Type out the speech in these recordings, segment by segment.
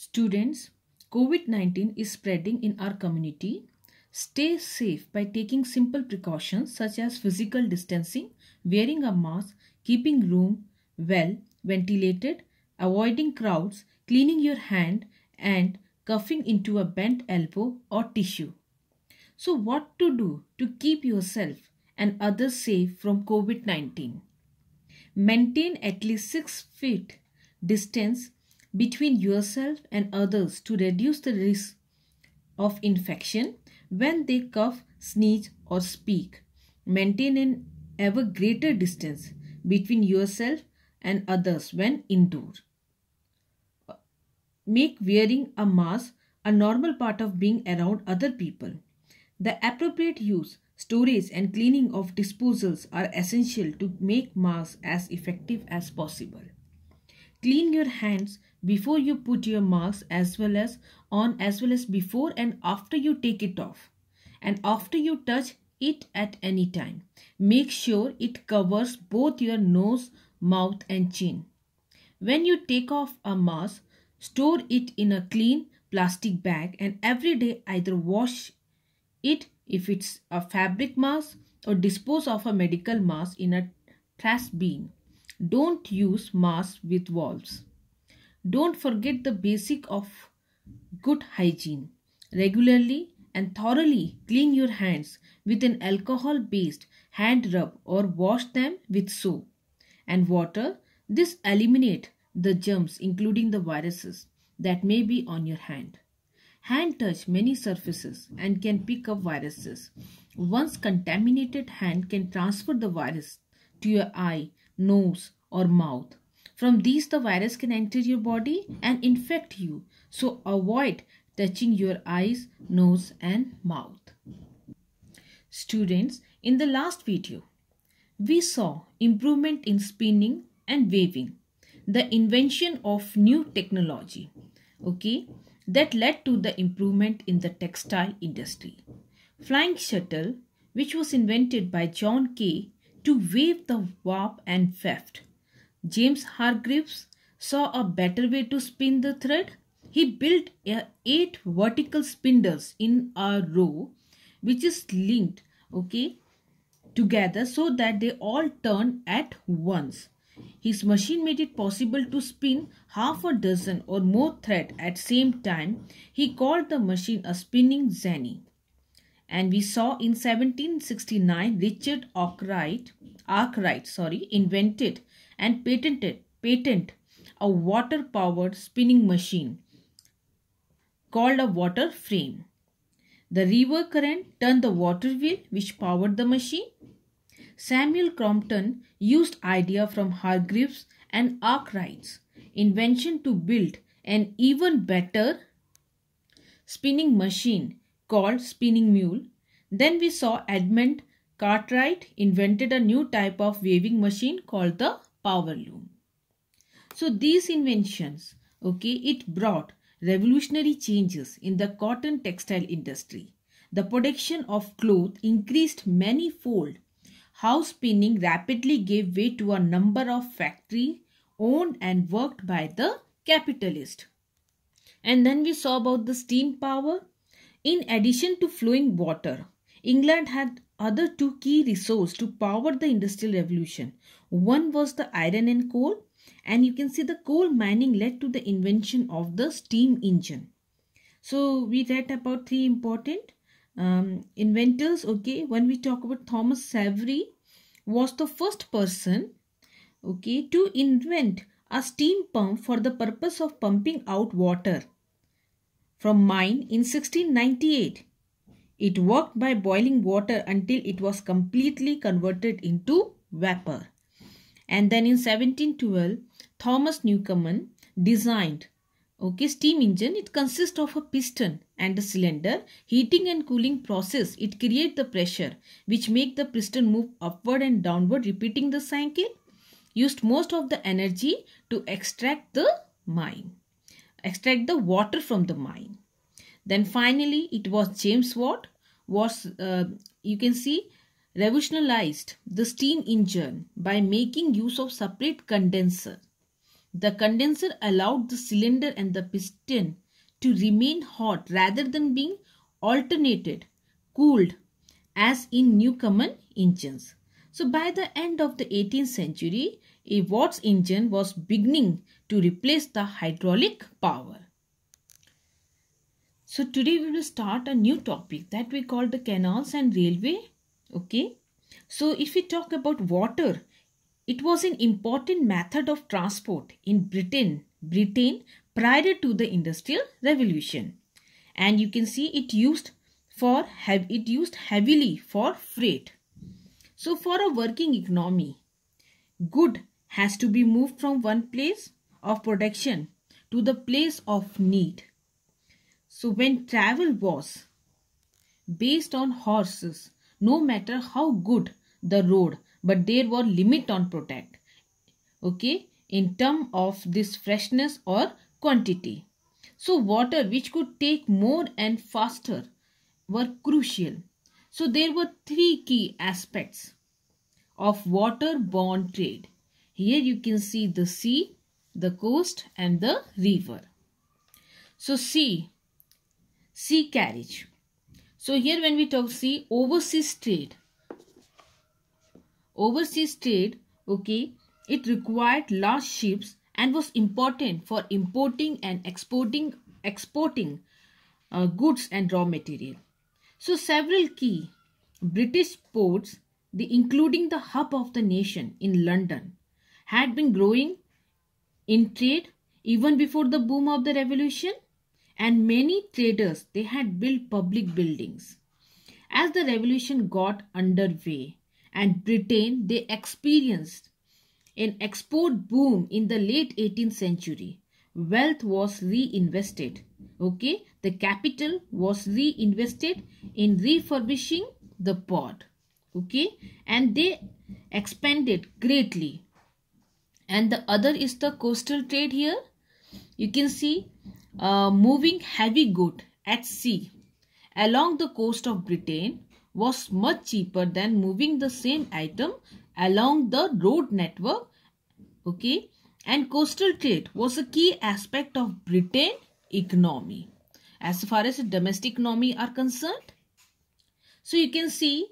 Students, COVID-19 is spreading in our community. Stay safe by taking simple precautions such as physical distancing, wearing a mask, keeping room well ventilated, avoiding crowds, cleaning your hand and coughing into a bent elbow or tissue. So what to do to keep yourself and others safe from COVID-19? Maintain at least 6 feet distance between yourself and others to reduce the risk of infection when they cough, sneeze or speak. Maintain an ever greater distance between yourself and others when indoor. Make wearing a mask a normal part of being around other people. The appropriate use, storage and cleaning of disposals are essential to make masks as effective as possible. Clean your hands before you put your mask, as well as on as well as before and after you take it off and after you touch it at any time. Make sure it covers both your nose, mouth and chin. When you take off a mask, store it in a clean plastic bag and every day either wash it if it's a fabric mask or dispose of a medical mask in a trash bin. Don't use masks with valves. Don't forget the basic of good hygiene. Regularly and thoroughly clean your hands with an alcohol based hand rub or wash them with soap and water. This eliminate the germs including the viruses that may be on your hand. Hand touch many surfaces and can pick up viruses. Once contaminated hand can transfer the virus to your eye, nose or mouth. From these, the virus can enter your body and infect you. So avoid touching your eyes, nose and mouth. Students, in the last video, we saw improvement in spinning and waving, the invention of new technology, okay, that led to the improvement in the textile industry. Flying shuttle, which was invented by John Kay to wave the warp and weft James Hargreaves saw a better way to spin the thread. He built eight vertical spindles in a row which is linked okay together so that they all turn at once. His machine made it possible to spin half a dozen or more thread at same time. He called the machine a spinning Jenny, And we saw in 1769 Richard Arkwright, Arkwright sorry, invented and patented patent a water powered spinning machine called a water frame. The river current turned the water wheel which powered the machine. Samuel Crompton used idea from Hargreaves and Arkwright's invention to build an even better spinning machine called spinning mule. Then we saw Edmund Cartwright invented a new type of waving machine called the power loom. So these inventions, okay, it brought revolutionary changes in the cotton textile industry. The production of cloth increased many fold. House spinning rapidly gave way to a number of factory owned and worked by the capitalist. And then we saw about the steam power. In addition to flowing water, England had other two key resource to power the industrial revolution one was the iron and coal and you can see the coal mining led to the invention of the steam engine. So we read about three important um, inventors. Okay, when we talk about Thomas Savery was the first person okay to invent a steam pump for the purpose of pumping out water from mine in 1698. It worked by boiling water until it was completely converted into vapor. And then in 1712, Thomas Newcomen designed okay steam engine it consists of a piston and a cylinder heating and cooling process it create the pressure which make the piston move upward and downward repeating the cycle used most of the energy to extract the mine extract the water from the mine then finally it was james watt was uh, you can see revolutionized the steam engine by making use of separate condenser. The condenser allowed the cylinder and the piston to remain hot rather than being alternated, cooled as in Newcomen engines. So by the end of the 18th century, a Watts engine was beginning to replace the hydraulic power. So today we will start a new topic that we call the canals and railway Okay. So if we talk about water, it was an important method of transport in Britain, Britain prior to the Industrial Revolution. And you can see it used for it used heavily for freight. So for a working economy, good has to be moved from one place of production to the place of need. So when travel was based on horses, no matter how good the road but there were limit on product okay in term of this freshness or quantity so water which could take more and faster were crucial so there were three key aspects of waterborne trade here you can see the sea the coast and the river so sea sea carriage so here when we talk see overseas trade, overseas trade, okay, it required large ships and was important for importing and exporting exporting uh, goods and raw material. So several key British ports, the, including the hub of the nation in London, had been growing in trade even before the boom of the revolution and many traders they had built public buildings as the revolution got underway and britain they experienced an export boom in the late 18th century wealth was reinvested okay the capital was reinvested in refurbishing the port okay and they expanded greatly and the other is the coastal trade here you can see uh, moving heavy good at sea along the coast of Britain was much cheaper than moving the same item along the road network. Okay. And coastal trade was a key aspect of Britain economy as far as domestic economy are concerned. So you can see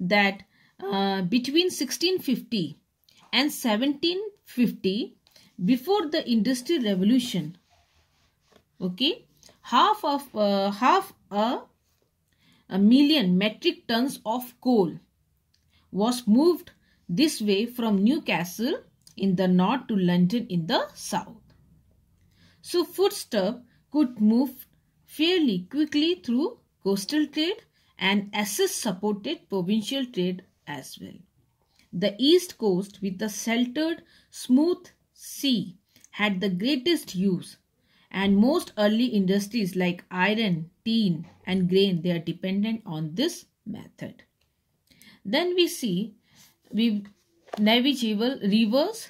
that uh, between 1650 and 1750 before the industrial revolution okay half of uh, half a, a million metric tons of coal was moved this way from newcastle in the north to london in the south so foodstuff could move fairly quickly through coastal trade and assist supported provincial trade as well the east coast with the sheltered smooth sea had the greatest use and most early industries like iron, tin and grain they are dependent on this method. Then we see we navigable rivers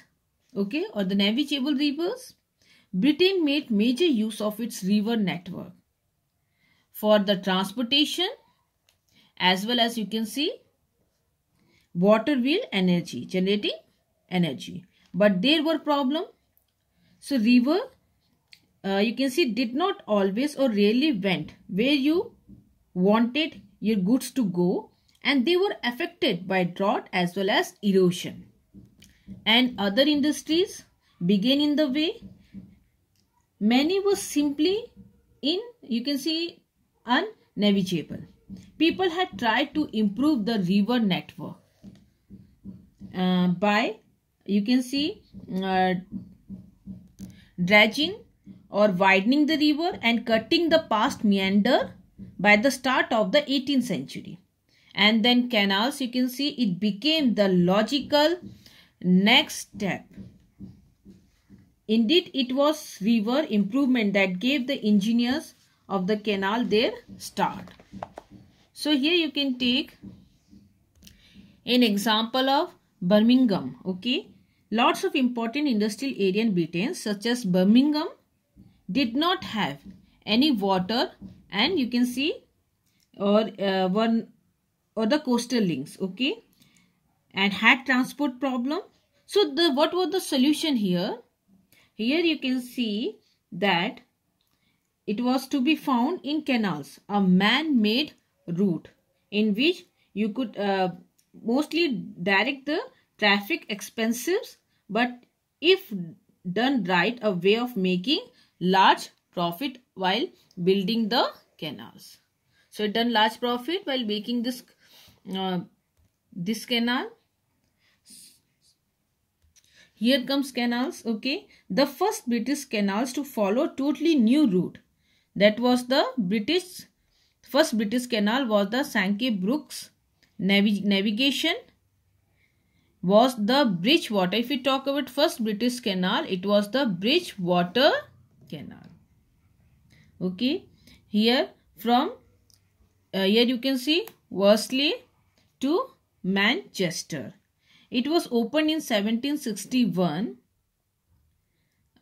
okay or the navigable rivers. Britain made major use of its river network for the transportation as well as you can see water wheel energy generating energy but there were problem. So river, uh, you can see did not always or rarely went where you wanted your goods to go and they were affected by drought as well as erosion. And other industries began in the way. Many were simply in, you can see, unnavigable. People had tried to improve the river network uh, by you can see uh, dredging or widening the river and cutting the past meander by the start of the 18th century. And then canals, you can see it became the logical next step. Indeed, it was river improvement that gave the engineers of the canal their start. So here you can take an example of Birmingham, okay? Lots of important industrial area in Britain such as Birmingham did not have any water and you can see or uh, one or the coastal links okay and had transport problem so the what was the solution here here you can see that it was to be found in canals a man-made route in which you could uh, mostly direct the traffic expenses but if done right, a way of making large profit while building the canals. So it done large profit while making this uh, this canal. Here comes canals, okay. The first British canals to follow totally new route. That was the British, first British canal was the Sankey Brooks Navigation was the Bridgewater. If we talk about first British Canal, it was the Bridgewater Canal. Okay, here from uh, here you can see Worsley to Manchester. It was opened in 1761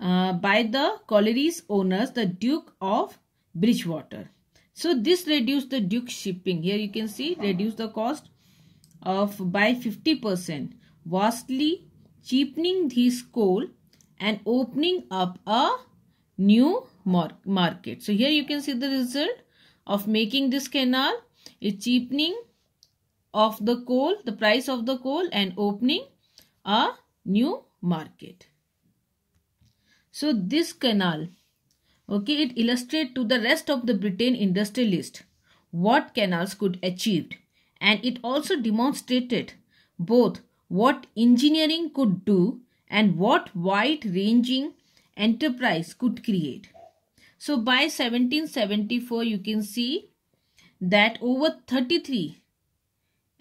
uh, by the colliery's owners, the Duke of Bridgewater. So this reduced the Duke shipping. Here you can see reduced the cost of by 50 percent vastly cheapening this coal and opening up a new market. So here you can see the result of making this canal a cheapening of the coal, the price of the coal and opening a new market. So this canal, okay, it illustrates to the rest of the Britain industrialist what canals could achieve, and it also demonstrated both what engineering could do and what wide ranging enterprise could create. So by 1774 you can see that over 33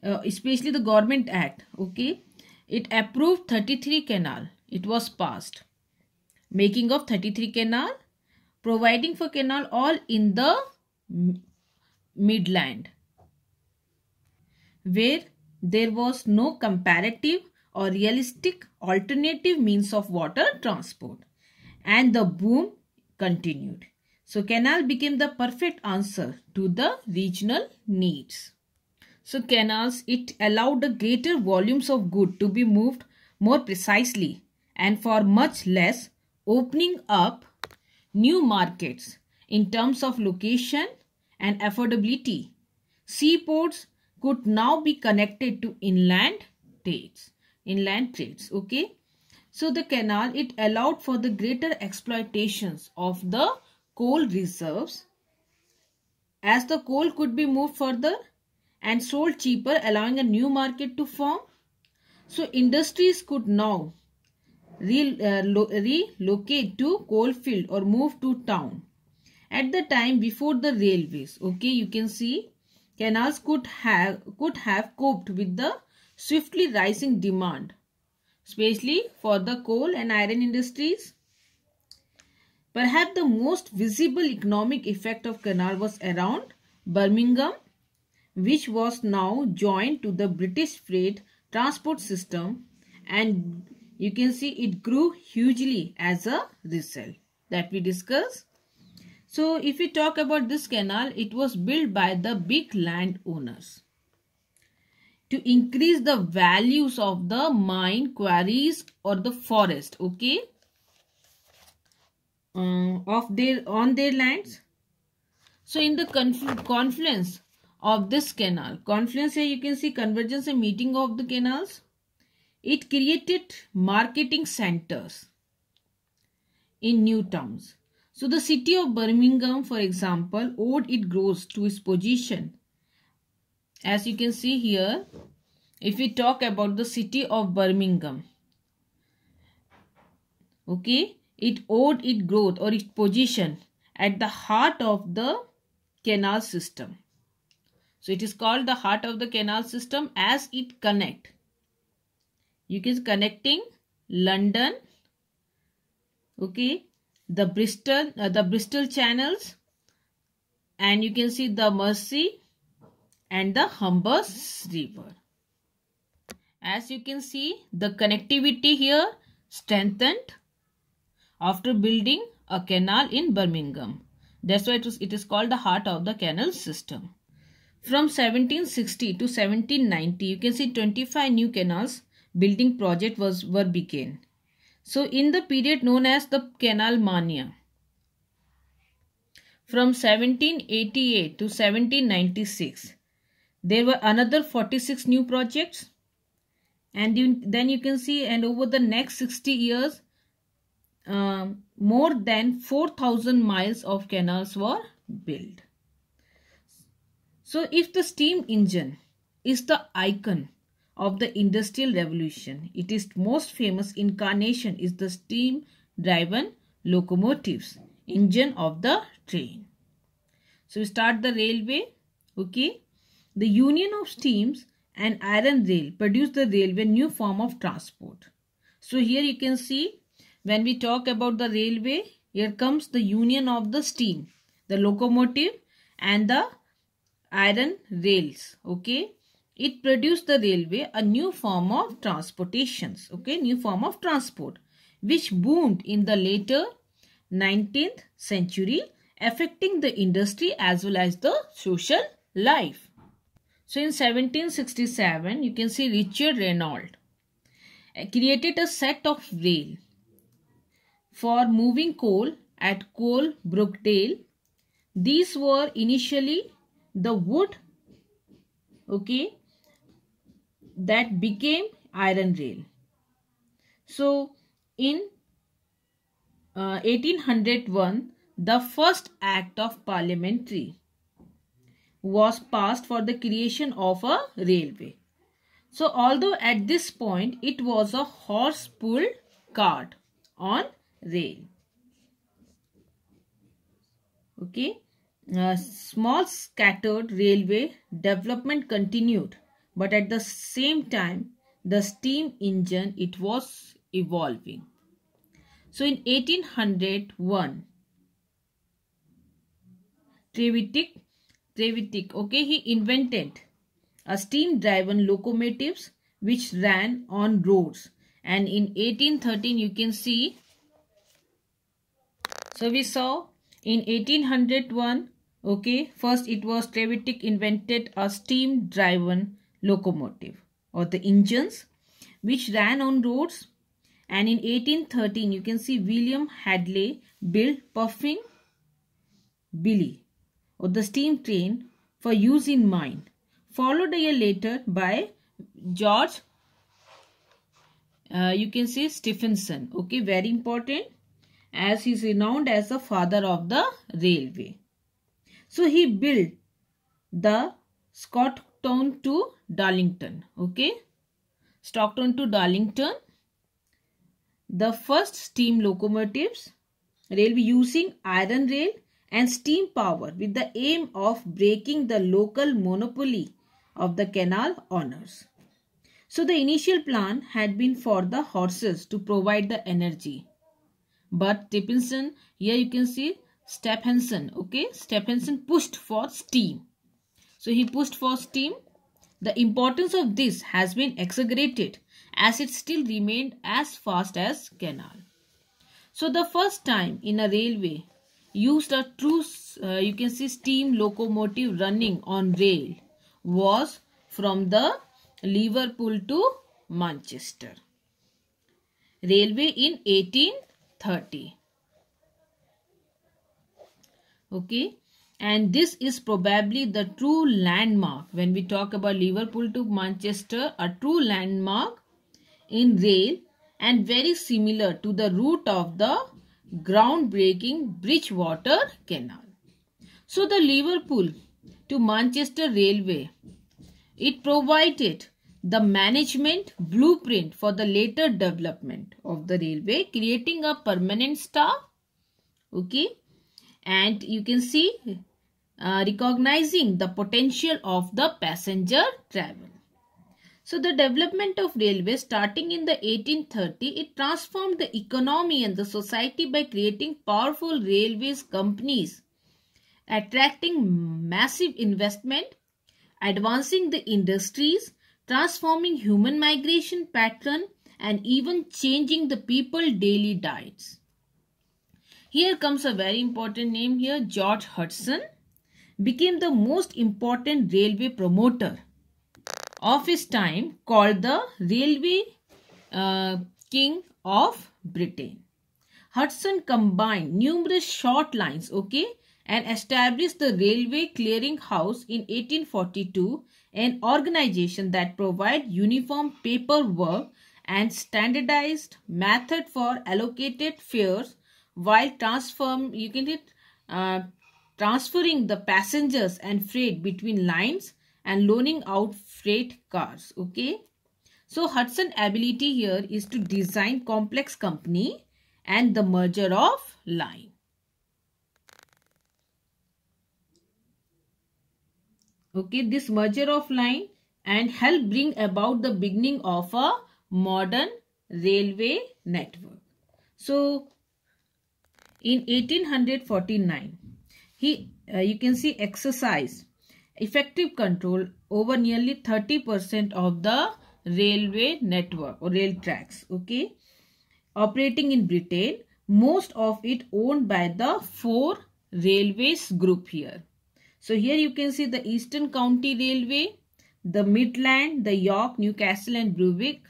uh, especially the government act okay it approved 33 canal it was passed making of 33 canal providing for canal all in the midland where there was no comparative or realistic alternative means of water transport. And the boom continued. So canal became the perfect answer to the regional needs. So canals, it allowed the greater volumes of good to be moved more precisely and for much less opening up new markets in terms of location and affordability. Seaports could now be connected to inland trades. Inland trades, okay. So the canal, it allowed for the greater exploitations of the coal reserves as the coal could be moved further and sold cheaper allowing a new market to form. So industries could now uh, relocate to coal field or move to town at the time before the railways. Okay, you can see canals could have, could have coped with the swiftly rising demand, especially for the coal and iron industries. Perhaps the most visible economic effect of canal was around Birmingham, which was now joined to the British freight transport system and you can see it grew hugely as a result that we discussed so if we talk about this canal, it was built by the big landowners to increase the values of the mine, quarries or the forest, okay, um, of their, on their lands. So in the confluence of this canal, confluence here you can see convergence and meeting of the canals. It created marketing centers in new towns so the city of Birmingham, for example, owed its growth to its position. As you can see here, if we talk about the city of Birmingham, okay, it owed its growth or its position at the heart of the canal system. So it is called the heart of the canal system as it connect. You can connecting London, okay, the Bristol, uh, the Bristol channels and you can see the Mersey and the Humbers River. As you can see, the connectivity here strengthened after building a canal in Birmingham. That's why it, was, it is called the heart of the canal system. From 1760 to 1790, you can see 25 new canals building project was were began. So in the period known as the Canal Mania, from 1788 to 1796, there were another 46 new projects. And you, then you can see and over the next 60 years, uh, more than 4,000 miles of canals were built. So if the steam engine is the icon of the Industrial Revolution. Its most famous incarnation is the steam-driven locomotives, engine of the train. So, we start the railway. Okay. The union of steams and iron rail produced the railway new form of transport. So, here you can see when we talk about the railway, here comes the union of the steam, the locomotive and the iron rails. Okay it produced the railway a new form of transportations okay new form of transport which boomed in the later 19th century affecting the industry as well as the social life so in 1767 you can see richard reynolds eh, created a set of rail for moving coal at coal brookdale these were initially the wood okay that became iron rail. So in uh, 1801, the first act of parliamentary was passed for the creation of a railway. So although at this point it was a horse pulled cart on rail. Okay. A uh, small scattered railway development continued but at the same time the steam engine it was evolving. So in 1801 Trevitic okay he invented a steam driven locomotives which ran on roads and in 1813 you can see so we saw in 1801 okay first it was Trevitic invented a steam driven locomotive or the engines which ran on roads and in 1813 you can see William Hadley built Puffing Billy or the steam train for use in mine followed a year later by George uh, you can see Stephenson okay very important as he is renowned as the father of the railway so he built the Scott Stockton to Darlington. Okay. Stockton to Darlington. The first steam locomotives. be using iron rail and steam power with the aim of breaking the local monopoly of the canal owners. So the initial plan had been for the horses to provide the energy. But Stephenson, here you can see Stephenson, okay, Stephenson pushed for steam. So he pushed for steam. The importance of this has been exaggerated as it still remained as fast as canal. So the first time in a railway used a true, uh, you can see steam locomotive running on rail was from the Liverpool to Manchester. Railway in 1830. Okay and this is probably the true landmark when we talk about Liverpool to Manchester a true landmark in rail and very similar to the route of the groundbreaking Bridgewater Canal. So the Liverpool to Manchester Railway it provided the management blueprint for the later development of the railway creating a permanent staff okay and you can see uh, recognizing the potential of the passenger travel. So the development of railways starting in the 1830, it transformed the economy and the society by creating powerful railways companies, attracting massive investment, advancing the industries, transforming human migration pattern and even changing the people daily diets. Here comes a very important name here, George Hudson became the most important railway promoter of his time called the railway uh, king of Britain. Hudson combined numerous short lines, okay, and established the Railway Clearing House in 1842, an organization that provided uniform paperwork and standardized method for allocated fares while transform, you can get, uh, transferring the passengers and freight between lines and loaning out freight cars okay so hudson ability here is to design complex company and the merger of line okay this merger of line and help bring about the beginning of a modern railway network so in 1849 he, uh, you can see exercise effective control over nearly 30% of the railway network or rail tracks. Okay. Operating in Britain, most of it owned by the four railways group here. So here you can see the Eastern County Railway, the Midland, the York, Newcastle and Brunswick.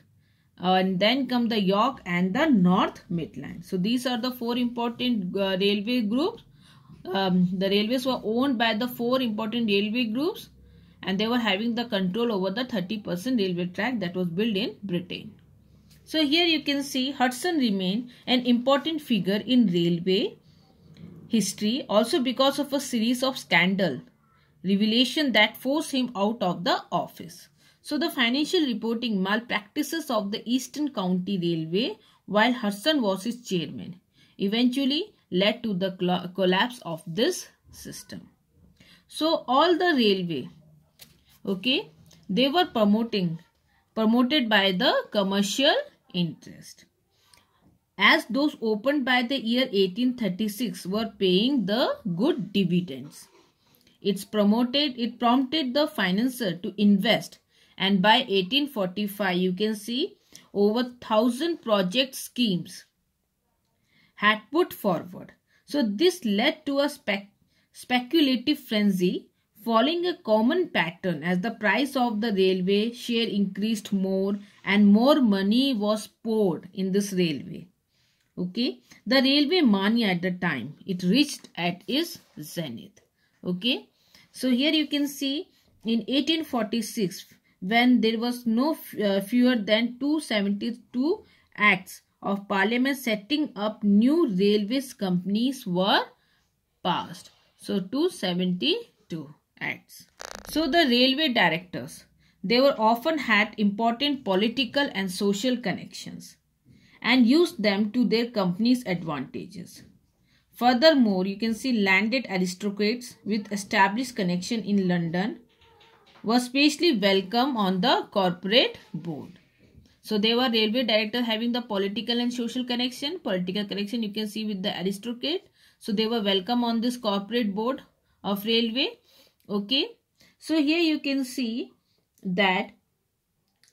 Uh, and then come the York and the North Midland. So these are the four important uh, railway groups um, the railways were owned by the four important railway groups and they were having the control over the 30% railway track that was built in Britain. So here you can see Hudson remained an important figure in railway history also because of a series of scandal revelation that forced him out of the office. So the financial reporting malpractices of the Eastern County Railway while Hudson was its chairman. Eventually, led to the collapse of this system. So all the railway, okay, they were promoting, promoted by the commercial interest. As those opened by the year 1836 were paying the good dividends. It's promoted, it prompted the financier to invest and by 1845 you can see over 1000 project schemes had put forward. So this led to a spec speculative frenzy following a common pattern as the price of the railway share increased more and more money was poured in this railway. Okay, the railway mania at the time it reached at its zenith. Okay, so here you can see in 1846 when there was no uh, fewer than 272 acts of parliament setting up new railways companies were passed. So 272 acts. So the railway directors, they were often had important political and social connections and used them to their company's advantages. Furthermore, you can see landed aristocrats with established connection in London were specially welcome on the corporate board. So they were railway director having the political and social connection. Political connection you can see with the aristocrat. So they were welcome on this corporate board of railway. Okay. So here you can see that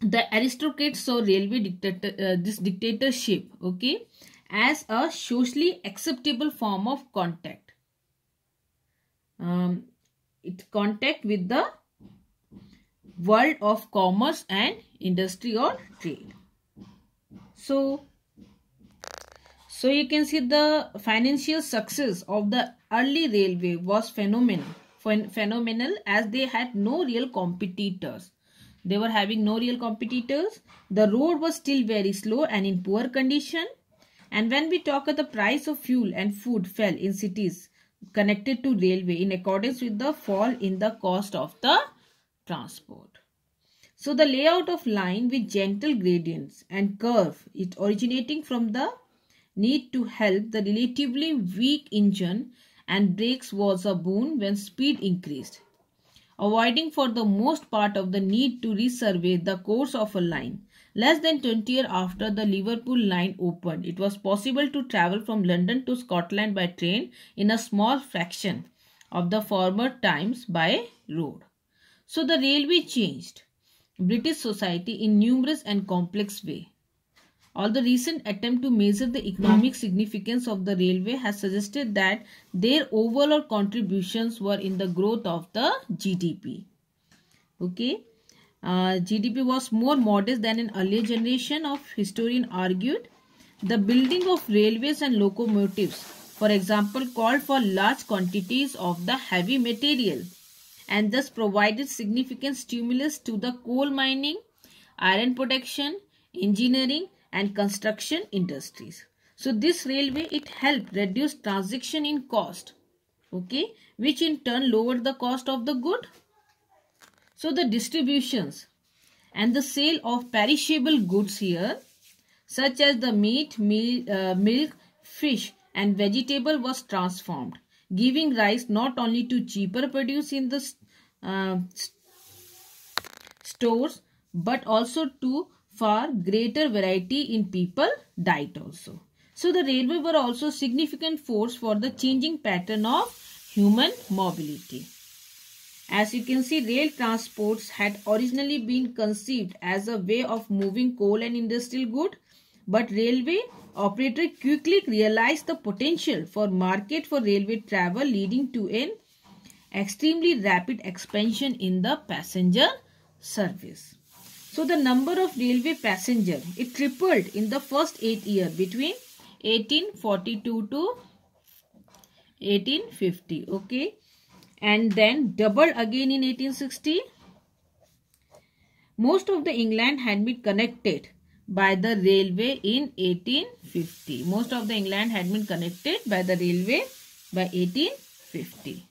the aristocrats saw railway dictator, uh, this dictatorship, okay, as a socially acceptable form of contact. Um, it contact with the world of commerce and industry or trade. So, so you can see the financial success of the early railway was phenomenal, phenomenal as they had no real competitors. They were having no real competitors. The road was still very slow and in poor condition. And when we talk of the price of fuel and food fell in cities connected to railway in accordance with the fall in the cost of the transport. So the layout of line with gentle gradients and curve it originating from the need to help the relatively weak engine and brakes was a boon when speed increased. Avoiding for the most part of the need to resurvey the course of a line. Less than 20 years after the Liverpool line opened, it was possible to travel from London to Scotland by train in a small fraction of the former times by road. So the railway changed British society in numerous and complex way. Although recent attempt to measure the economic significance of the railway has suggested that their overall contributions were in the growth of the GDP. Okay. Uh, GDP was more modest than an earlier generation of historian argued. The building of railways and locomotives, for example, called for large quantities of the heavy material and thus provided significant stimulus to the coal mining, iron production, engineering and construction industries. So this railway it helped reduce transaction in cost okay which in turn lowered the cost of the good. So the distributions and the sale of perishable goods here such as the meat, meal, uh, milk, fish and vegetable was transformed giving rise not only to cheaper produce in the uh, stores but also to far greater variety in people diet also. So the railway were also significant force for the changing pattern of human mobility. As you can see, rail transports had originally been conceived as a way of moving coal and industrial goods but railway operator quickly realized the potential for market for railway travel leading to an extremely rapid expansion in the passenger service. So the number of railway passenger, it tripled in the first 8 year between 1842 to 1850. Okay. And then doubled again in 1860. Most of the England had been connected by the railway in 1850. Most of the England had been connected by the railway by 1850.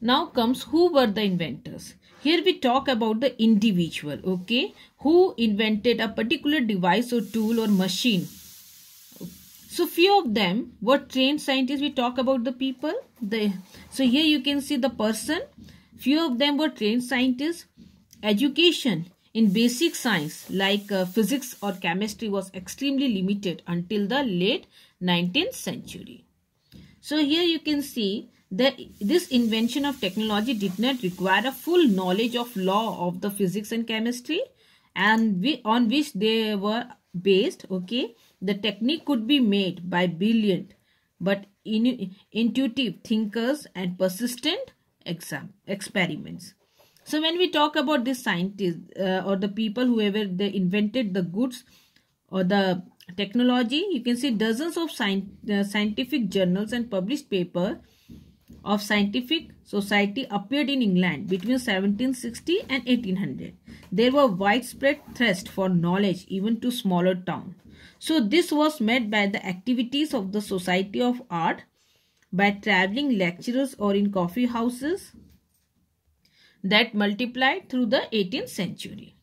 Now comes who were the inventors. Here we talk about the individual, okay, who invented a particular device or tool or machine. So few of them were trained scientists. We talk about the people. The, so here you can see the person. Few of them were trained scientists. Education in basic science like uh, physics or chemistry was extremely limited until the late 19th century. So here you can see that this invention of technology did not require a full knowledge of law of the physics and chemistry and we, on which they were based. Okay, The technique could be made by brilliant but in, intuitive thinkers and persistent exam, experiments. So when we talk about this scientist uh, or the people whoever they invented the goods or the technology, you can see dozens of uh, scientific journals and published paper of scientific society appeared in England between 1760 and 1800. There were widespread thirst for knowledge even to smaller towns. So this was met by the activities of the Society of Art by traveling lecturers or in coffee houses that multiplied through the 18th century.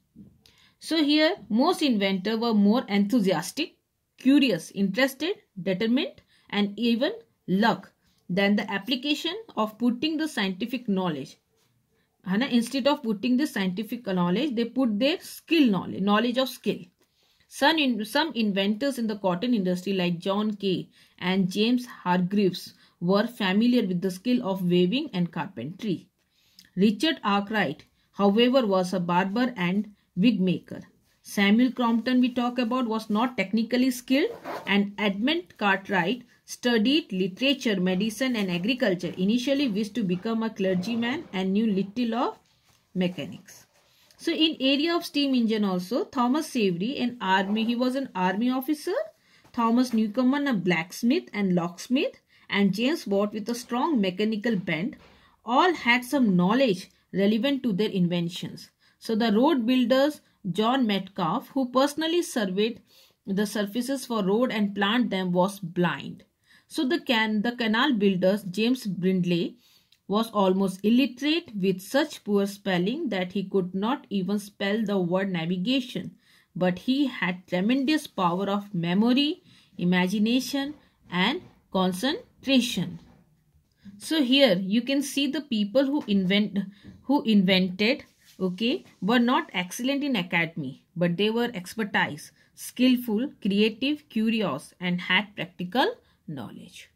So here most inventors were more enthusiastic, curious, interested, determined and even luck than the application of putting the scientific knowledge. Hana, instead of putting the scientific knowledge, they put their skill knowledge, knowledge of skill. Some, in, some inventors in the cotton industry like John Kay and James Hargreaves were familiar with the skill of weaving and carpentry. Richard Arkwright, however, was a barber and wig maker. Samuel Crompton we talk about was not technically skilled and Edmund Cartwright studied literature, medicine and agriculture. Initially wished to become a clergyman and knew little of mechanics. So in area of steam engine also Thomas Savery an army he was an army officer. Thomas Newcomen a blacksmith and locksmith and James Watt with a strong mechanical bent all had some knowledge relevant to their inventions. So the road builders John Metcalf, who personally surveyed the surfaces for road and planned them, was blind. So the, can, the canal builders James Brindley was almost illiterate with such poor spelling that he could not even spell the word navigation. But he had tremendous power of memory, imagination and concentration. So here you can see the people who invent who invented okay were not excellent in academy but they were expertise skillful creative curious and had practical knowledge